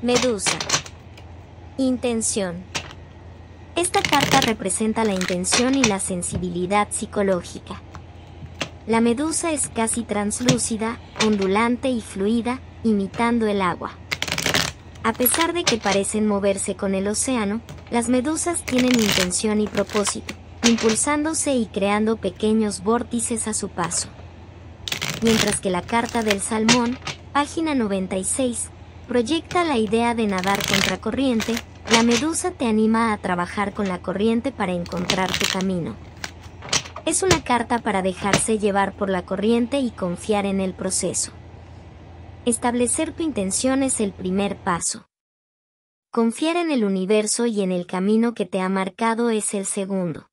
Medusa. Intención. Esta carta representa la intención y la sensibilidad psicológica. La medusa es casi translúcida, ondulante y fluida, imitando el agua. A pesar de que parecen moverse con el océano, las medusas tienen intención y propósito, impulsándose y creando pequeños vórtices a su paso. Mientras que la carta del salmón, página 96, proyecta la idea de nadar contra corriente, la medusa te anima a trabajar con la corriente para encontrar tu camino. Es una carta para dejarse llevar por la corriente y confiar en el proceso. Establecer tu intención es el primer paso. Confiar en el universo y en el camino que te ha marcado es el segundo.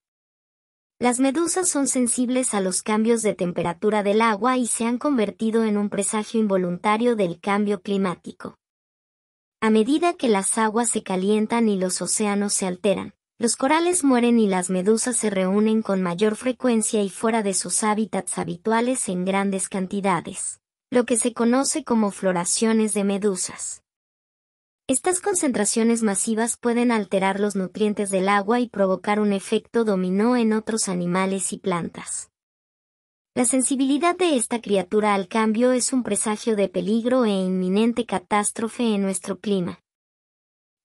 Las medusas son sensibles a los cambios de temperatura del agua y se han convertido en un presagio involuntario del cambio climático. A medida que las aguas se calientan y los océanos se alteran, los corales mueren y las medusas se reúnen con mayor frecuencia y fuera de sus hábitats habituales en grandes cantidades, lo que se conoce como floraciones de medusas. Estas concentraciones masivas pueden alterar los nutrientes del agua y provocar un efecto dominó en otros animales y plantas. La sensibilidad de esta criatura al cambio es un presagio de peligro e inminente catástrofe en nuestro clima.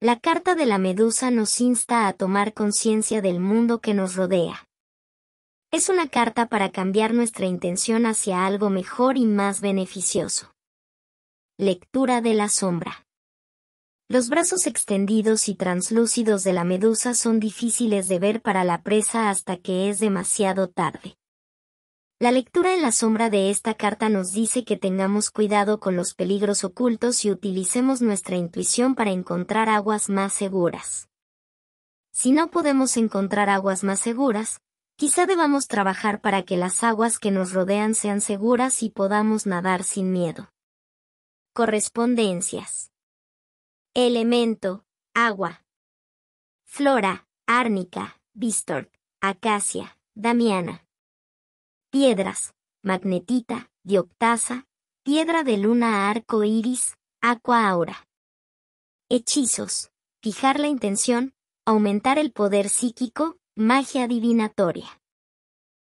La carta de la medusa nos insta a tomar conciencia del mundo que nos rodea. Es una carta para cambiar nuestra intención hacia algo mejor y más beneficioso. Lectura de la sombra. Los brazos extendidos y translúcidos de la medusa son difíciles de ver para la presa hasta que es demasiado tarde. La lectura en la sombra de esta carta nos dice que tengamos cuidado con los peligros ocultos y utilicemos nuestra intuición para encontrar aguas más seguras. Si no podemos encontrar aguas más seguras, quizá debamos trabajar para que las aguas que nos rodean sean seguras y podamos nadar sin miedo. Correspondencias. Elemento, agua. Flora, árnica, bistort, acacia, damiana. Piedras: magnetita, dioctasa, piedra de luna arco iris, aqua aura. Hechizos: fijar la intención, aumentar el poder psíquico, magia adivinatoria.